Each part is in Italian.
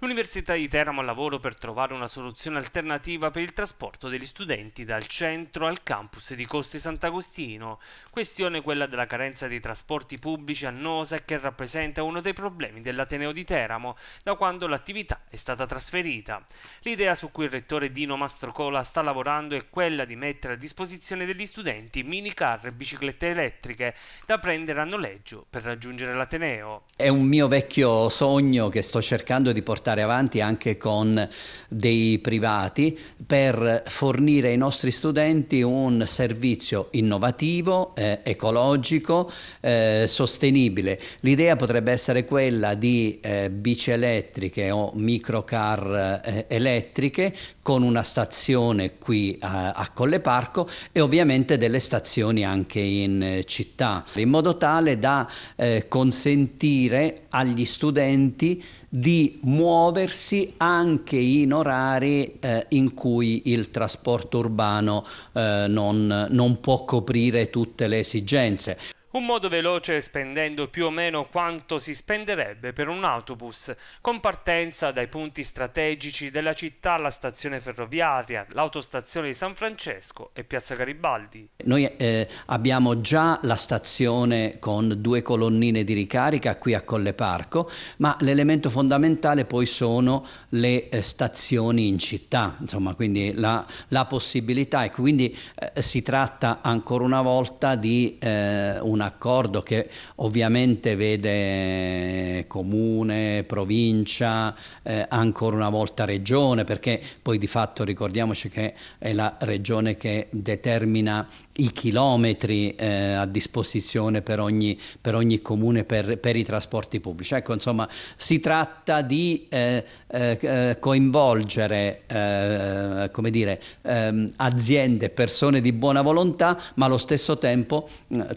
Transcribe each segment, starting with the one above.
L'Università di Teramo al lavoro per trovare una soluzione alternativa per il trasporto degli studenti dal centro al campus di Costi Sant'Agostino, questione quella della carenza dei trasporti pubblici annosa che rappresenta uno dei problemi dell'Ateneo di Teramo da quando l'attività è stata trasferita. L'idea su cui il rettore Dino Mastrocola sta lavorando è quella di mettere a disposizione degli studenti minicar e biciclette elettriche da prendere a noleggio per raggiungere l'Ateneo. È un mio vecchio sogno che sto cercando di portare portare avanti anche con dei privati per fornire ai nostri studenti un servizio innovativo, eh, ecologico, eh, sostenibile. L'idea potrebbe essere quella di eh, bici elettriche o microcar eh, elettriche con una stazione qui a, a Parco e ovviamente delle stazioni anche in eh, città, in modo tale da eh, consentire agli studenti di muoversi anche in orari eh, in cui il trasporto urbano eh, non, non può coprire tutte le esigenze. Un modo veloce spendendo più o meno quanto si spenderebbe per un autobus, con partenza dai punti strategici della città alla stazione ferroviaria, l'autostazione di San Francesco e Piazza Garibaldi. Noi eh, abbiamo già la stazione con due colonnine di ricarica qui a Colle Parco, ma l'elemento fondamentale poi sono le eh, stazioni in città, insomma, quindi la, la possibilità e quindi eh, si tratta ancora una volta di eh, una accordo che ovviamente vede comune, provincia, eh, ancora una volta regione, perché poi di fatto ricordiamoci che è la regione che determina i chilometri eh, a disposizione per ogni, per ogni comune per, per, i trasporti pubblici. Ecco, insomma, si tratta di eh, eh, coinvolgere eh, come dire, ehm, aziende, persone di buona volontà, ma allo stesso tempo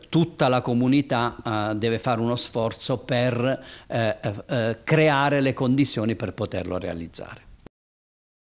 tutta la comunità eh, deve fare uno sforzo per eh, creare le condizioni per poterlo realizzare.